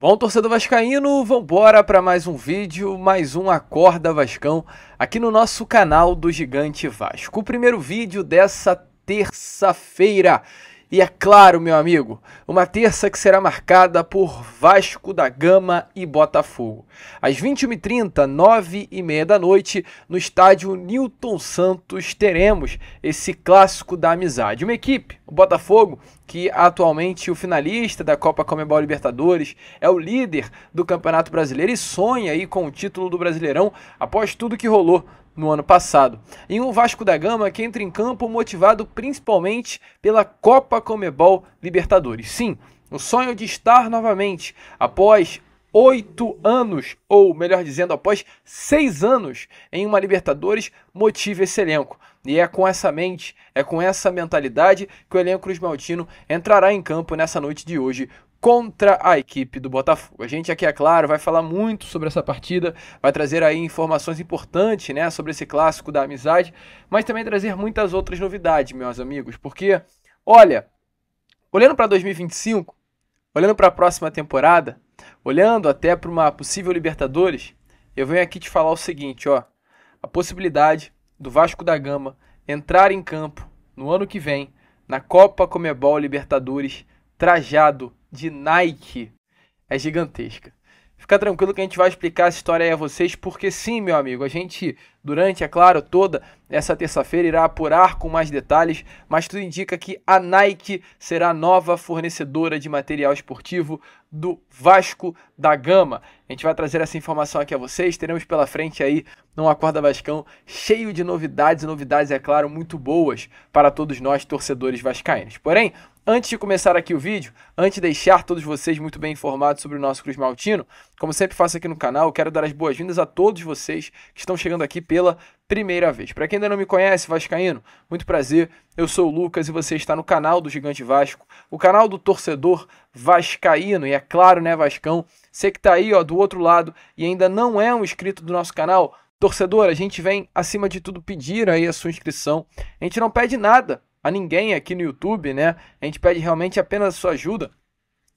Bom, torcedor vascaíno, vambora para mais um vídeo, mais um Acorda Vascão, aqui no nosso canal do Gigante Vasco. O primeiro vídeo dessa terça-feira. E é claro, meu amigo, uma terça que será marcada por Vasco da Gama e Botafogo. Às 21h30, 9h30 da noite, no estádio Newton Santos, teremos esse clássico da amizade. Uma equipe, o Botafogo, que atualmente é o finalista da Copa Comebol Libertadores, é o líder do Campeonato Brasileiro e sonha aí com o título do Brasileirão após tudo que rolou no ano passado. Em um Vasco da Gama que entra em campo motivado principalmente pela Copa Comebol Libertadores. Sim, o sonho de estar novamente após oito anos, ou melhor dizendo, após seis anos em uma Libertadores, motiva esse elenco. E é com essa mente, é com essa mentalidade que o elenco Cruz Maltino entrará em campo nessa noite de hoje contra a equipe do Botafogo. A gente aqui, é claro, vai falar muito sobre essa partida, vai trazer aí informações importantes, né, sobre esse clássico da amizade, mas também trazer muitas outras novidades, meus amigos, porque, olha, olhando para 2025, olhando para a próxima temporada, olhando até para uma possível Libertadores, eu venho aqui te falar o seguinte, ó, a possibilidade do Vasco da Gama entrar em campo no ano que vem na Copa Comebol Libertadores trajado de Nike é gigantesca. Fica tranquilo que a gente vai explicar essa história aí a vocês, porque sim, meu amigo, a gente, durante, é claro, toda essa terça-feira irá apurar com mais detalhes, mas tudo indica que a Nike será a nova fornecedora de material esportivo do Vasco da Gama. A gente vai trazer essa informação aqui a vocês, teremos pela frente aí um Acorda Vascão cheio de novidades, novidades, é claro, muito boas para todos nós, torcedores vascaínos. Porém, Antes de começar aqui o vídeo, antes de deixar todos vocês muito bem informados sobre o nosso Cruz Maltino, como sempre faço aqui no canal, quero dar as boas-vindas a todos vocês que estão chegando aqui pela primeira vez. Para quem ainda não me conhece, Vascaíno, muito prazer. Eu sou o Lucas e você está no canal do Gigante Vasco, o canal do torcedor vascaíno. E é claro, né, Vascão, você que está aí, ó, do outro lado e ainda não é um inscrito do nosso canal, torcedor, a gente vem acima de tudo pedir aí a sua inscrição. A gente não pede nada a ninguém aqui no YouTube, né? A gente pede realmente apenas sua ajuda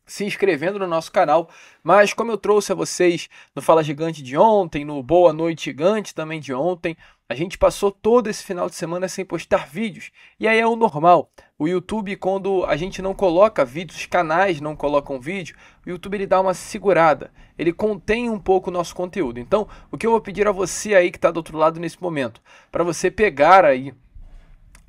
se inscrevendo no nosso canal. Mas como eu trouxe a vocês no Fala Gigante de ontem, no Boa Noite Gigante também de ontem, a gente passou todo esse final de semana sem postar vídeos. E aí é o normal. O YouTube, quando a gente não coloca vídeos, os canais não colocam vídeo, o YouTube ele dá uma segurada. Ele contém um pouco o nosso conteúdo. Então, o que eu vou pedir a você aí que está do outro lado nesse momento, para você pegar aí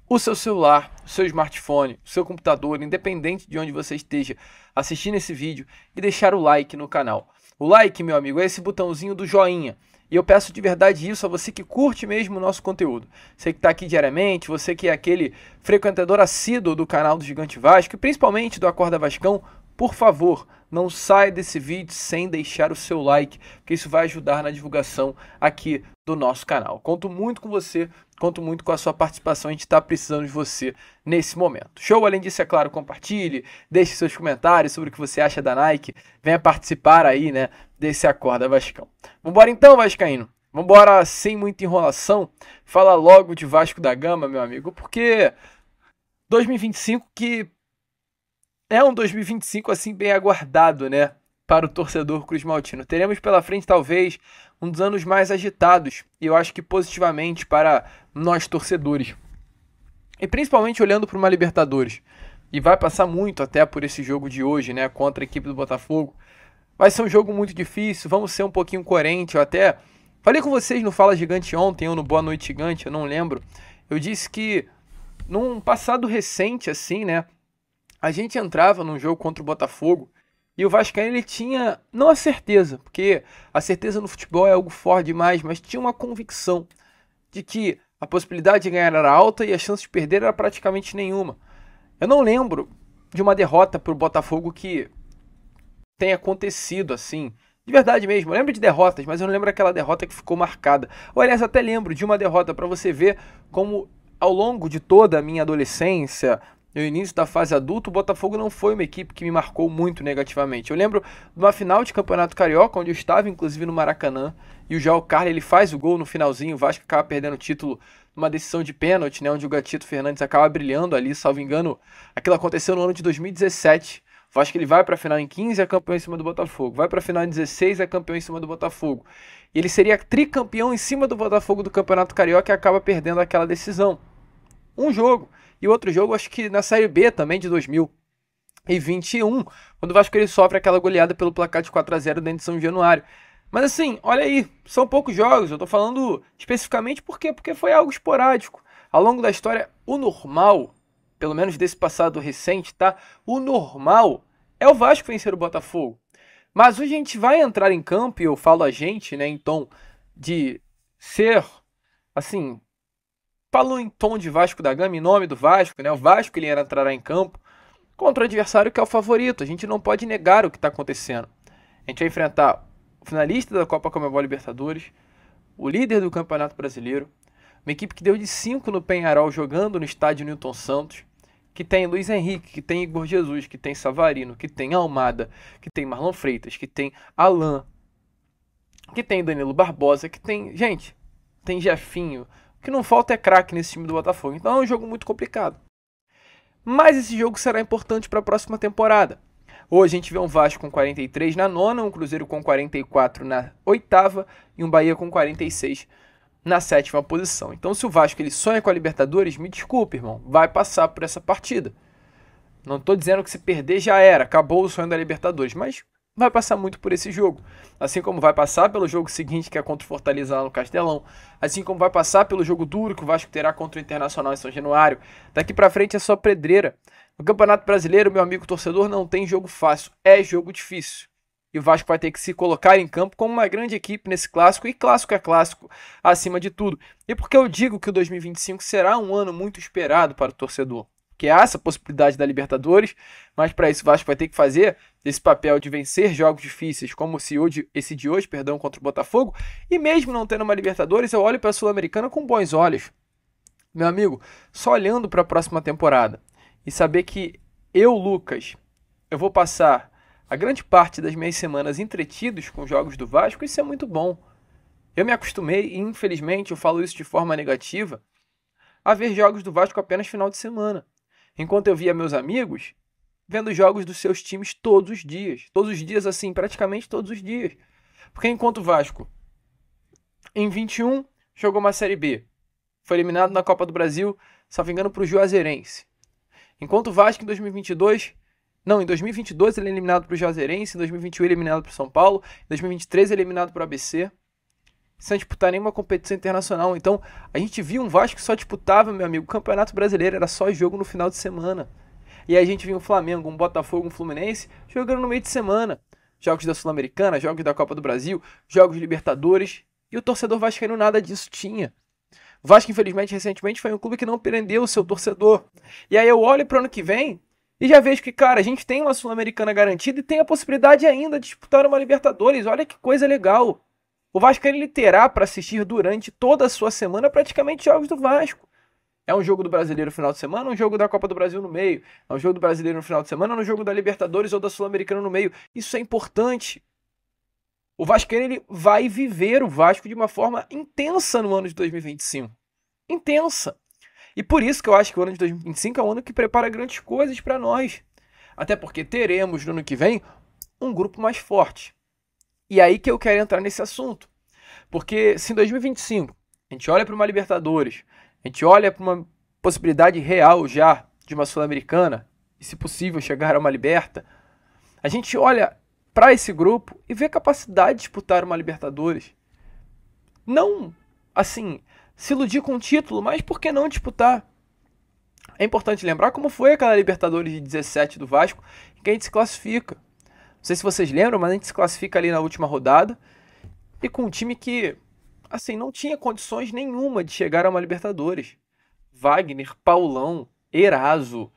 o seu celular, o seu smartphone, o seu computador, independente de onde você esteja assistindo esse vídeo e deixar o like no canal. O like, meu amigo, é esse botãozinho do joinha. E eu peço de verdade isso a você que curte mesmo o nosso conteúdo. Você que está aqui diariamente, você que é aquele frequentador assíduo do canal do Gigante Vasco e principalmente do Acorda Vascão, por favor, não saia desse vídeo sem deixar o seu like, porque isso vai ajudar na divulgação aqui do nosso canal. Conto muito com você, conto muito com a sua participação, a gente está precisando de você nesse momento. Show? Além disso, é claro, compartilhe, deixe seus comentários sobre o que você acha da Nike, venha participar aí, né, desse Acorda Vascão. Vambora então, Vascaíno? Vambora sem muita enrolação, fala logo de Vasco da Gama, meu amigo, porque 2025 que é um 2025 assim bem aguardado, né? Para o torcedor Cruz Maltino. Teremos pela frente, talvez, um dos anos mais agitados, e eu acho que positivamente para nós torcedores. E principalmente olhando para uma Libertadores, e vai passar muito até por esse jogo de hoje, né, contra a equipe do Botafogo. Vai ser um jogo muito difícil, vamos ser um pouquinho coerente, eu até falei com vocês no Fala Gigante ontem ou no Boa Noite Gigante, eu não lembro. Eu disse que num passado recente assim, né, a gente entrava num jogo contra o Botafogo e o Vascaíno ele tinha, não a certeza, porque a certeza no futebol é algo forte demais, mas tinha uma convicção de que a possibilidade de ganhar era alta e a chance de perder era praticamente nenhuma. Eu não lembro de uma derrota para o Botafogo que tenha acontecido assim. De verdade mesmo, eu lembro de derrotas, mas eu não lembro aquela derrota que ficou marcada. Ou aliás, até lembro de uma derrota para você ver como ao longo de toda a minha adolescência, no início da fase adulta, o Botafogo não foi uma equipe que me marcou muito negativamente. Eu lembro de uma final de Campeonato Carioca, onde eu estava inclusive no Maracanã, e o João Carlos ele faz o gol no finalzinho, o Vasco acaba perdendo o título numa decisão de pênalti, né, onde o Gatito Fernandes acaba brilhando ali, salvo engano. Aquilo aconteceu no ano de 2017. O Vasco ele vai para a final em 15, é campeão em cima do Botafogo. Vai para a final em 16, é campeão em cima do Botafogo. E ele seria tricampeão em cima do Botafogo do Campeonato Carioca e acaba perdendo aquela decisão. Um jogo. E outro jogo, acho que na Série B também, de 2021, quando o Vasco ele sofre aquela goleada pelo placar de 4 a 0 dentro de São Januário. Mas assim, olha aí, são poucos jogos, eu estou falando especificamente por quê? Porque foi algo esporádico. Ao longo da história, o normal, pelo menos desse passado recente, tá? O normal é o Vasco vencer o Botafogo. Mas hoje a gente vai entrar em campo, e eu falo a gente, né, em tom de ser, assim, Falou em tom de Vasco da Gama, em nome do Vasco, né? O Vasco ele entrará em campo contra o adversário que é o favorito. A gente não pode negar o que está acontecendo. A gente vai enfrentar o finalista da Copa Comebol Libertadores, o líder do Campeonato Brasileiro, uma equipe que deu de 5 no Penharol jogando no estádio Newton Santos, que tem Luiz Henrique, que tem Igor Jesus, que tem Savarino, que tem Almada, que tem Marlon Freitas, que tem Alain, que tem Danilo Barbosa, que tem. Gente, tem Jefinho, que não falta é craque nesse time do Botafogo. Então é um jogo muito complicado. Mas esse jogo será importante para a próxima temporada. Hoje a gente vê um Vasco com 43 na nona, um Cruzeiro com 44 na oitava e um Bahia com 46 na sétima posição. Então se o Vasco ele sonha com a Libertadores, me desculpe, irmão, vai passar por essa partida. Não estou dizendo que se perder já era, acabou o sonho da Libertadores, mas vai passar muito por esse jogo. Assim como vai passar pelo jogo seguinte, que é contra o Fortaleza lá no Castelão. Assim como vai passar pelo jogo duro que o Vasco terá contra o Internacional em São Januário. Daqui para frente é só pedreira. No Campeonato Brasileiro, meu amigo torcedor, não tem jogo fácil, é jogo difícil. E o Vasco vai ter que se colocar em campo como uma grande equipe nesse clássico, e clássico é clássico, acima de tudo. E porque eu digo que o 2025 será um ano muito esperado para o torcedor? que há essa possibilidade da Libertadores, mas para isso o Vasco vai ter que fazer esse papel de vencer jogos difíceis, como esse de hoje, perdão, contra o Botafogo, e mesmo não tendo uma Libertadores, eu olho para a Sul-Americana com bons olhos. Meu amigo, só olhando para a próxima temporada e saber que eu, Lucas, eu vou passar a grande parte das minhas semanas entretidos com jogos do Vasco, isso é muito bom. Eu me acostumei, e infelizmente eu falo isso de forma negativa, a ver jogos do Vasco apenas final de semana enquanto eu via meus amigos vendo jogos dos seus times todos os dias. Todos os dias, assim, praticamente todos os dias. Porque enquanto o Vasco, em 21, jogou uma Série B. Foi eliminado na Copa do Brasil, salvo engano, para o Juazeirense. Enquanto o Vasco, em 2022... Não, em 2022 ele é eliminado para o Juazeirense, em 2021 ele é eliminado para o São Paulo, em 2023 ele é eliminado para o ABC sem disputar nenhuma competição internacional. Então, a gente viu um Vasco que só disputava, meu amigo, o Campeonato Brasileiro, era só jogo no final de semana. E a gente viu um Flamengo, um Botafogo, um Fluminense jogando no meio de semana. Jogos da Sul-Americana, jogos da Copa do Brasil, jogos Libertadores. E o torcedor vascaíno nada disso tinha. O Vasco, infelizmente, recentemente foi um clube que não prendeu o seu torcedor. E aí eu olho para o ano que vem e já vejo que, cara, a gente tem uma Sul-Americana garantida e tem a possibilidade ainda de disputar uma Libertadores. Olha que coisa legal. O Vasco ele terá para assistir durante toda a sua semana praticamente jogos do Vasco. É um jogo do Brasileiro no final de semana, um jogo da Copa do Brasil no meio. É um jogo do Brasileiro no final de semana, um jogo da Libertadores ou da Sul-Americana no meio. Isso é importante. O Vasco ele vai viver o Vasco de uma forma intensa no ano de 2025. Intensa. E por isso que eu acho que o ano de 2025 é um ano que prepara grandes coisas para nós. Até porque teremos no ano que vem um grupo mais forte. E aí que eu quero entrar nesse assunto. Porque se em 2025 a gente olha para uma Libertadores, a gente olha para uma possibilidade real já de uma Sul-Americana, e se possível chegar a uma Liberta, a gente olha para esse grupo e vê capacidade de disputar uma Libertadores. Não, assim, se iludir com o título, mas por que não disputar? É importante lembrar como foi aquela Libertadores de 17 do Vasco, em que a gente se classifica. Não sei se vocês lembram, mas a gente se classifica ali na última rodada e com um time que, assim, não tinha condições nenhuma de chegar a uma Libertadores. Wagner, Paulão, Eraso.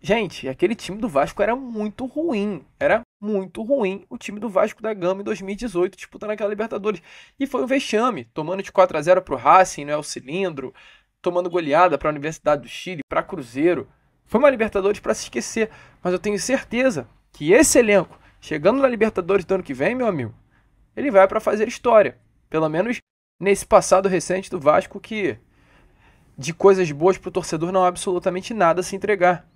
Gente, aquele time do Vasco era muito ruim. Era muito ruim o time do Vasco da Gama em 2018, disputando aquela Libertadores. E foi um vexame, tomando de 4 a 0 para né, o Racing, no El Cilindro, tomando goleada para a Universidade do Chile, para Cruzeiro. Foi uma Libertadores para se esquecer, mas eu tenho certeza que esse elenco, chegando na Libertadores do ano que vem, meu amigo, ele vai para fazer história. Pelo menos nesse passado recente do Vasco que de coisas boas para o torcedor não há absolutamente nada a se entregar.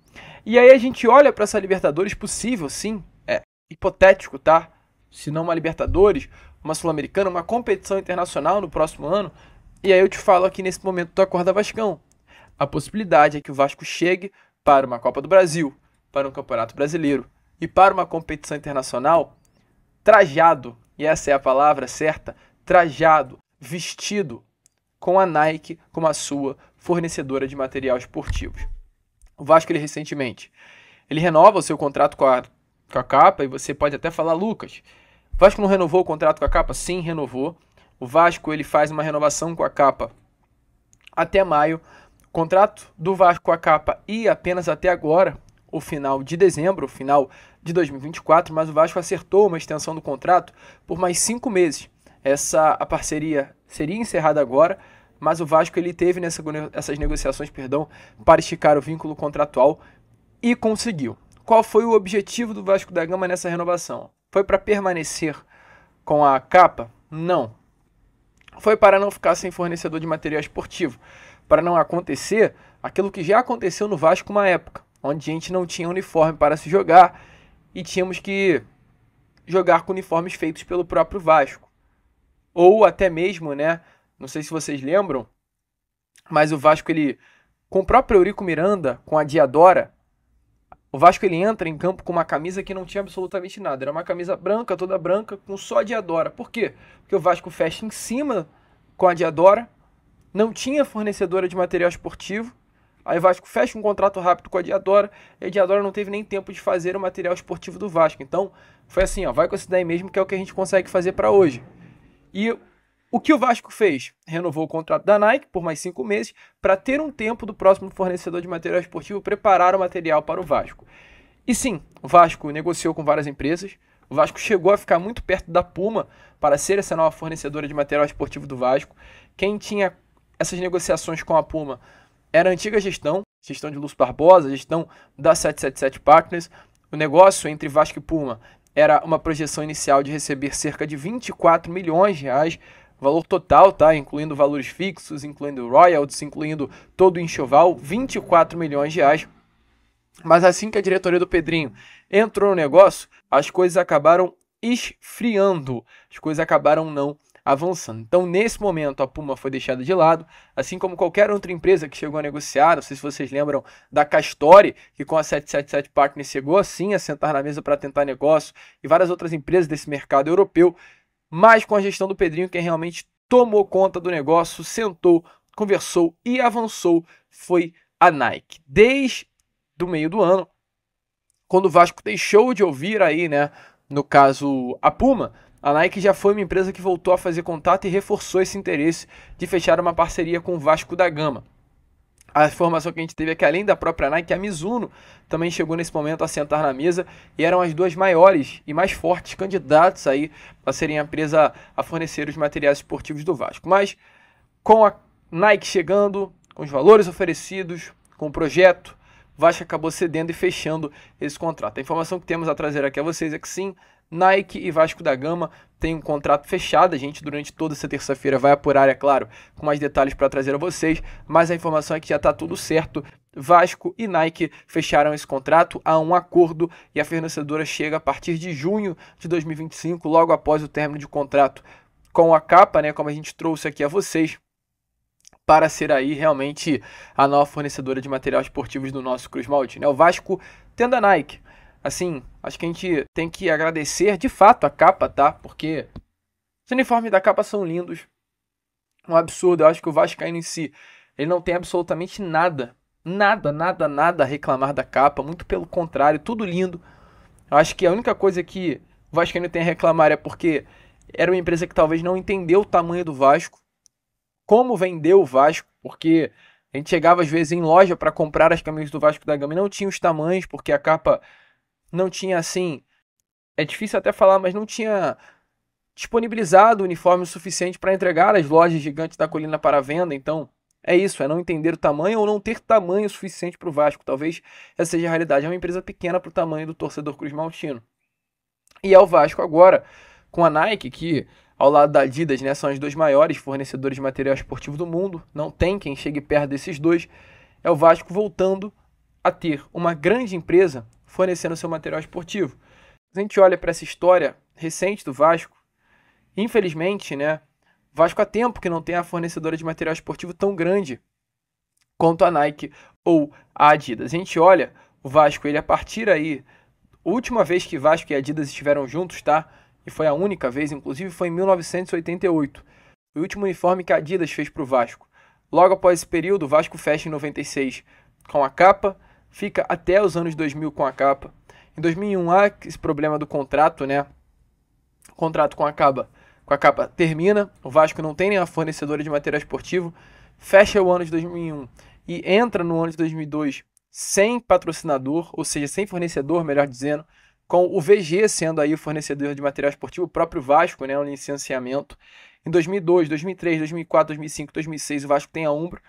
E aí a gente olha para essa Libertadores possível, sim, é hipotético, tá? Se não uma Libertadores, uma Sul-Americana, uma competição internacional no próximo ano. E aí eu te falo aqui nesse momento do Acorda Vascão. A possibilidade é que o Vasco chegue para uma Copa do Brasil, para um Campeonato Brasileiro e para uma competição internacional trajado e essa é a palavra certa, trajado, vestido com a Nike como a sua fornecedora de material esportivo. O Vasco ele recentemente ele renova o seu contrato com a, com a capa e você pode até falar, Lucas, o Vasco não renovou o contrato com a capa? Sim, renovou. O Vasco ele faz uma renovação com a capa até maio. O contrato do Vasco com a capa e apenas até agora, o final de dezembro, o final de 2024, mas o Vasco acertou uma extensão do contrato por mais cinco meses. Essa a parceria seria encerrada agora, mas o Vasco ele teve nessa, essas negociações, perdão, para esticar o vínculo contratual e conseguiu. Qual foi o objetivo do Vasco da Gama nessa renovação? Foi para permanecer com a capa? Não. Foi para não ficar sem fornecedor de material esportivo, para não acontecer aquilo que já aconteceu no Vasco uma época, onde a gente não tinha uniforme para se jogar, e tínhamos que jogar com uniformes feitos pelo próprio Vasco. Ou até mesmo, né, não sei se vocês lembram, mas o Vasco ele com o próprio Eurico Miranda, com a Diadora, o Vasco ele entra em campo com uma camisa que não tinha absolutamente nada. Era uma camisa branca, toda branca, com só a Diadora. Por quê? Porque o Vasco fecha em cima com a Diadora, não tinha fornecedora de material esportivo Aí o Vasco fecha um contrato rápido com a Diadora, e a Diadora não teve nem tempo de fazer o material esportivo do Vasco. Então, foi assim, ó, vai com aí daí mesmo que é o que a gente consegue fazer para hoje. E o que o Vasco fez? Renovou o contrato da Nike por mais cinco meses para ter um tempo do próximo fornecedor de material esportivo preparar o material para o Vasco. E sim, o Vasco negociou com várias empresas. O Vasco chegou a ficar muito perto da Puma para ser essa nova fornecedora de material esportivo do Vasco. Quem tinha essas negociações com a Puma era a antiga gestão, gestão de Lúcio Barbosa, gestão da 777 Partners. O negócio entre Vasco e Puma era uma projeção inicial de receber cerca de 24 milhões de reais, valor total, tá? Incluindo valores fixos, incluindo royalties, incluindo todo o enxoval, 24 milhões de reais. Mas assim que a diretoria do Pedrinho entrou no negócio, as coisas acabaram esfriando, as coisas acabaram não avançando. Então, nesse momento, a Puma foi deixada de lado, assim como qualquer outra empresa que chegou a negociar. Não sei se vocês lembram da Castori, que com a 777 Partners chegou assim a sentar na mesa para tentar negócio, e várias outras empresas desse mercado europeu. Mas com a gestão do Pedrinho, quem realmente tomou conta do negócio, sentou, conversou e avançou foi a Nike. Desde do meio do ano, quando o Vasco deixou de ouvir aí, né, no caso a Puma, a Nike já foi uma empresa que voltou a fazer contato e reforçou esse interesse de fechar uma parceria com o Vasco da Gama. A informação que a gente teve é que além da própria Nike, a Mizuno também chegou nesse momento a sentar na mesa e eram as duas maiores e mais fortes candidatas aí a serem a empresa a fornecer os materiais esportivos do Vasco. Mas com a Nike chegando, com os valores oferecidos, com o projeto, Vasco acabou cedendo e fechando esse contrato. A informação que temos a trazer aqui a vocês é que sim, Nike e Vasco da Gama têm um contrato fechado. A gente, durante toda essa terça-feira, vai apurar, é claro, com mais detalhes para trazer a vocês. Mas a informação é que já está tudo certo. Vasco e Nike fecharam esse contrato a um acordo e a fornecedora chega a partir de junho de 2025, logo após o término de contrato com a capa, né, como a gente trouxe aqui a vocês, para ser aí realmente a nova fornecedora de material esportivos do nosso Cruz Maltino. Né? O Vasco tendo a Nike assim, acho que a gente tem que agradecer de fato a capa, tá? Porque os uniformes da capa são lindos. Um absurdo, eu acho que o Vascaíno em si, ele não tem absolutamente nada, nada, nada, nada a reclamar da capa, muito pelo contrário, tudo lindo. Eu acho que a única coisa que o Vascaíno tem a reclamar é porque era uma empresa que talvez não entendeu o tamanho do Vasco, como vendeu o Vasco, porque a gente chegava às vezes em loja para comprar as camisas do Vasco da Gama e não tinha os tamanhos, porque a capa não tinha assim. É difícil até falar, mas não tinha disponibilizado uniforme suficiente para entregar às lojas gigantes da colina para venda. Então, é isso, é não entender o tamanho ou não ter tamanho suficiente para o Vasco. Talvez essa seja a realidade. É uma empresa pequena para o tamanho do torcedor Cruz Maltino. E é o Vasco agora, com a Nike, que ao lado da Adidas né, são os dois maiores fornecedores de material esportivo do mundo. Não tem quem chegue perto desses dois. É o Vasco voltando a ter uma grande empresa fornecendo seu material esportivo. A gente olha para essa história recente do Vasco, infelizmente, né? Vasco há tempo que não tem a fornecedora de material esportivo tão grande quanto a Nike ou a Adidas. A gente olha o Vasco, ele a partir aí, última vez que Vasco e Adidas estiveram juntos, tá? E foi a única vez, inclusive, foi em 1988. O último uniforme que a Adidas fez para o Vasco. Logo após esse período, o Vasco fecha em 96 com a capa fica até os anos 2000 com a capa. Em 2001 há esse problema do contrato, né? O contrato com a capa, com a capa termina, o Vasco não tem nem a fornecedora de material esportivo, fecha o ano de 2001 e entra no ano de 2002 sem patrocinador, ou seja, sem fornecedor, melhor dizendo, com o VG sendo aí o fornecedor de material esportivo, o próprio Vasco, né, um licenciamento. Em 2002, 2003, 2004, 2005, 2006, o Vasco tem a Umbro.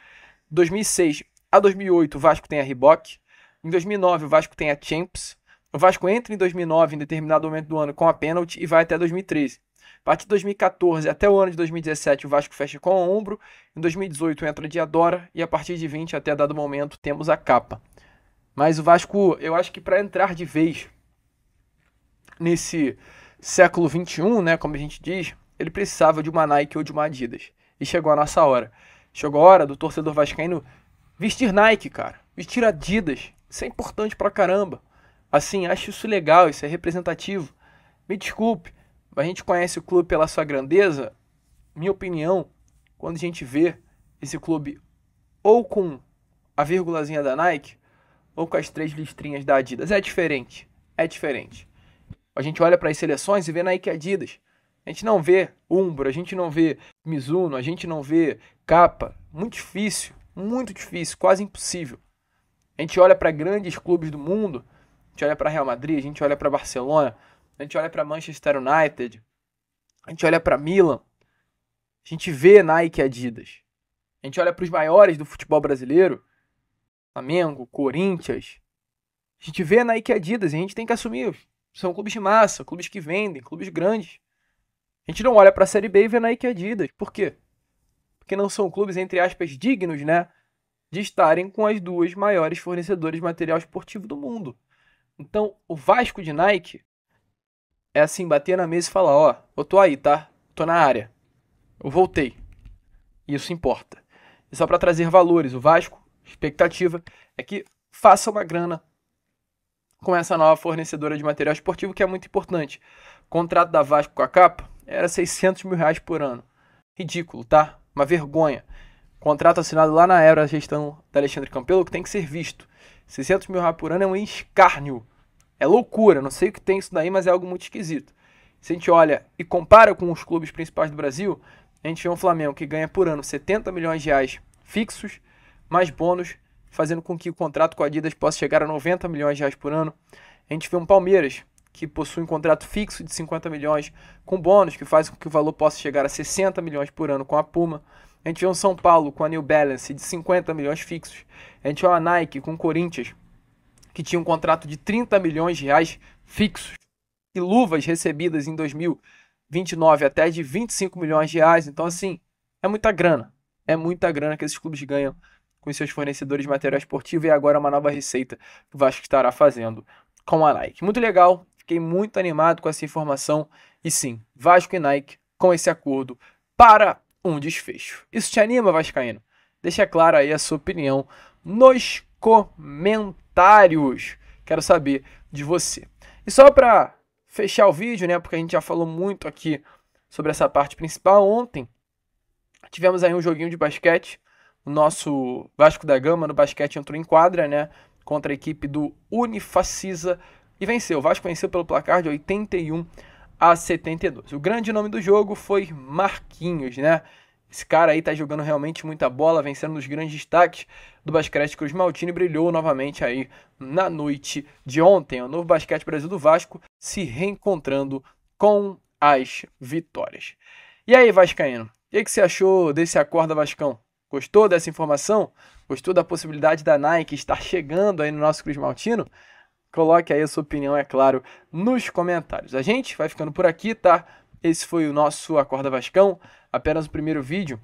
2006 a 2008, o Vasco tem a Reebok. Em 2009, o Vasco tem a Champs. O Vasco entra em 2009, em determinado momento do ano, com a pênalti e vai até 2013. A partir de 2014 até o ano de 2017, o Vasco fecha com o ombro. Em 2018 entra a Diadora e a partir de 20 até dado momento temos a capa. Mas o Vasco, eu acho que para entrar de vez nesse século 21, né, como a gente diz, ele precisava de uma Nike ou de uma Adidas. E chegou a nossa hora. Chegou a hora do torcedor vascaíno vestir Nike, cara. Vestir Adidas. Isso é importante pra caramba. Assim, acho isso legal, isso é representativo. Me desculpe, a gente conhece o clube pela sua grandeza. Minha opinião, quando a gente vê esse clube ou com a vírgulazinha da Nike ou com as três listrinhas da Adidas, é diferente. É diferente. A gente olha para as seleções e vê Nike e Adidas. A gente não vê Umbro, a gente não vê Mizuno, a gente não vê Capa. Muito difícil, muito difícil, quase impossível. A gente olha para grandes clubes do mundo, a gente olha para Real Madrid, a gente olha para Barcelona, a gente olha para Manchester United, a gente olha para Milan, a gente vê Nike e Adidas. A gente olha para os maiores do futebol brasileiro, Flamengo, Corinthians. A gente vê Nike e Adidas e a gente tem que assumir. São clubes de massa, clubes que vendem, clubes grandes. A gente não olha para a Série B e vê Nike e Adidas. Por quê? Porque não são clubes, entre aspas, dignos, né? de estarem com as duas maiores fornecedoras de material esportivo do mundo. Então, o Vasco de Nike é assim, bater na mesa e falar, ó, oh, eu tô aí, tá? Tô na área. Eu voltei. Isso importa. E só para trazer valores, o Vasco, expectativa é que faça uma grana com essa nova fornecedora de material esportivo, que é muito importante. O contrato da Vasco com a capa era 600 mil reais por ano. Ridículo, tá? Uma vergonha. Contrato assinado lá na era a gestão da Alexandre Campelo que tem que ser visto. 600 mil reais por ano é um escárnio. É loucura, não sei o que tem isso daí, mas é algo muito esquisito. Se a gente olha e compara com os clubes principais do Brasil, a gente vê um Flamengo que ganha por ano 70 milhões de reais fixos, mais bônus, fazendo com que o contrato com a Adidas possa chegar a 90 milhões de reais por ano. A gente vê um Palmeiras que possui um contrato fixo de 50 milhões com bônus, que faz com que o valor possa chegar a 60 milhões por ano com a Puma. A gente vê um São Paulo com a New Balance de 50 milhões fixos. A gente vê uma Nike com o Corinthians, que tinha um contrato de 30 milhões de reais fixos. E luvas recebidas em 2029 até de 25 milhões de reais. Então, assim, é muita grana. É muita grana que esses clubes ganham com seus fornecedores de material esportivo. E agora uma nova receita que o Vasco estará fazendo com a Nike. Muito legal. Fiquei muito animado com essa informação. E sim, Vasco e Nike com esse acordo para um desfecho. Isso te anima, Vascaíno? Deixa claro aí a sua opinião nos comentários. Quero saber de você. E só para fechar o vídeo, né, porque a gente já falou muito aqui sobre essa parte principal ontem, tivemos aí um joguinho de basquete, o nosso Vasco da Gama no basquete entrou em quadra, né, contra a equipe do Unifacisa e venceu. O Vasco venceu pelo placar de 81 a 72. O grande nome do jogo foi Marquinhos, né? Esse cara aí tá jogando realmente muita bola, vencendo os grandes destaques do basquete Cruz Maltino e brilhou novamente aí na noite de ontem. O novo basquete Brasil do Vasco se reencontrando com as vitórias. E aí, Vascaíno, o que, que você achou desse acorda Vascão? Gostou dessa informação? Gostou da possibilidade da Nike estar chegando aí no nosso Cruz Maltino? Coloque aí a sua opinião, é claro, nos comentários. A gente vai ficando por aqui, tá? Esse foi o nosso Acorda Vascão, apenas o primeiro vídeo.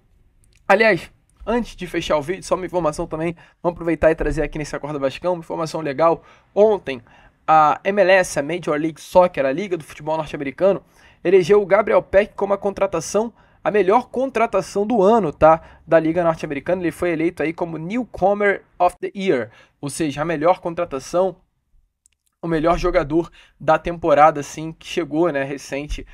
Aliás, antes de fechar o vídeo, só uma informação também, vamos aproveitar e trazer aqui nesse Acorda Vascão, uma informação legal. Ontem, a MLS, a Major League Soccer, a Liga do Futebol Norte-Americano, elegeu o Gabriel Peck como a contratação, a melhor contratação do ano, tá? Da Liga Norte-Americana. Ele foi eleito aí como Newcomer of the Year, ou seja, a melhor contratação o melhor jogador da temporada, assim, que chegou, né, recente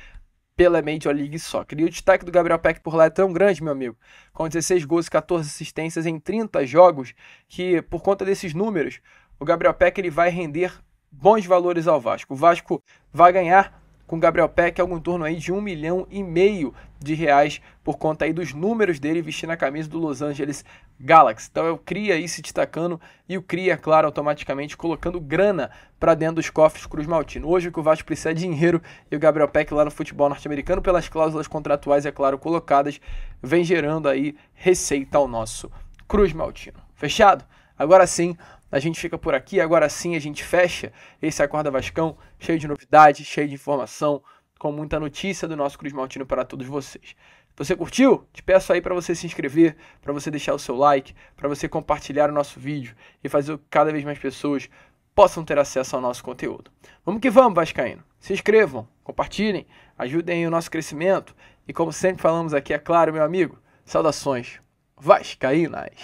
pela Major League Soccer. E o destaque do Gabriel Peck por lá é tão grande, meu amigo, com 16 gols e 14 assistências em 30 jogos, que por conta desses números, o Gabriel Peck ele vai render bons valores ao Vasco. O Vasco vai ganhar com o Gabriel Peck algo em torno aí de um milhão e meio de reais por conta aí dos números dele vestindo a camisa do Los Angeles Galaxy. Então eu cria aí se destacando e o cria, claro, automaticamente colocando grana para dentro dos cofres Cruz Maltino. Hoje o que o Vasco precisa é dinheiro e o Gabriel Peck lá no futebol norte-americano, pelas cláusulas contratuais, é claro, colocadas, vem gerando aí receita ao nosso Cruz Maltino. Fechado? Agora sim, a gente fica por aqui, agora sim a gente fecha esse Acorda Vascão, cheio de novidades, cheio de informação, com muita notícia do nosso Cruz Maltino para todos vocês. Você curtiu? Te peço aí para você se inscrever, para você deixar o seu like, para você compartilhar o nosso vídeo e fazer com que cada vez mais pessoas possam ter acesso ao nosso conteúdo. Vamos que vamos, Vascaíno. Se inscrevam, compartilhem, ajudem o nosso crescimento e como sempre falamos aqui, é claro, meu amigo, saudações vascaínas.